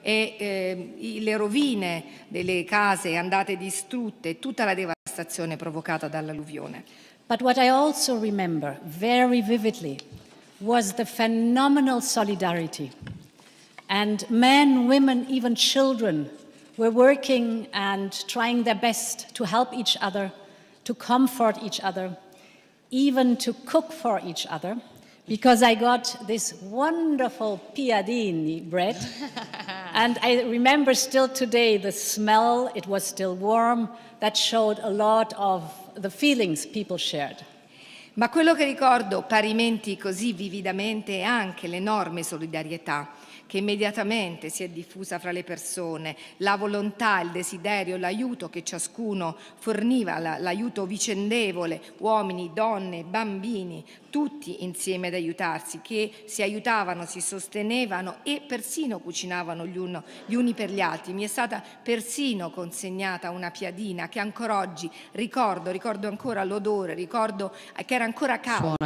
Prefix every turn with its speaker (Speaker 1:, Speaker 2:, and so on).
Speaker 1: e eh, le rovine delle case andate distrutte tutta la devastazione provocata dall'alluvione. But what I also remember
Speaker 2: very vividly was the phenomenal solidarity. And men, women, even children were working and trying their best to help each other, to comfort each other, even to cook for each other, because I got this wonderful piadini bread And I remember still today the smell, it was still warm, that showed a
Speaker 1: lot of the feelings people shared. Ma quello che ricordo parimenti così vividamente è anche l'enorme solidarietà che immediatamente si è diffusa fra le persone, la volontà, il desiderio, l'aiuto che ciascuno forniva, l'aiuto vicendevole, uomini, donne, bambini, tutti insieme ad aiutarsi, che si aiutavano, si sostenevano e persino cucinavano gli, uno, gli uni per gli altri. Mi è stata persino consegnata una piadina che ancora oggi ricordo, ricordo ancora l'odore, ricordo che era ancora calda.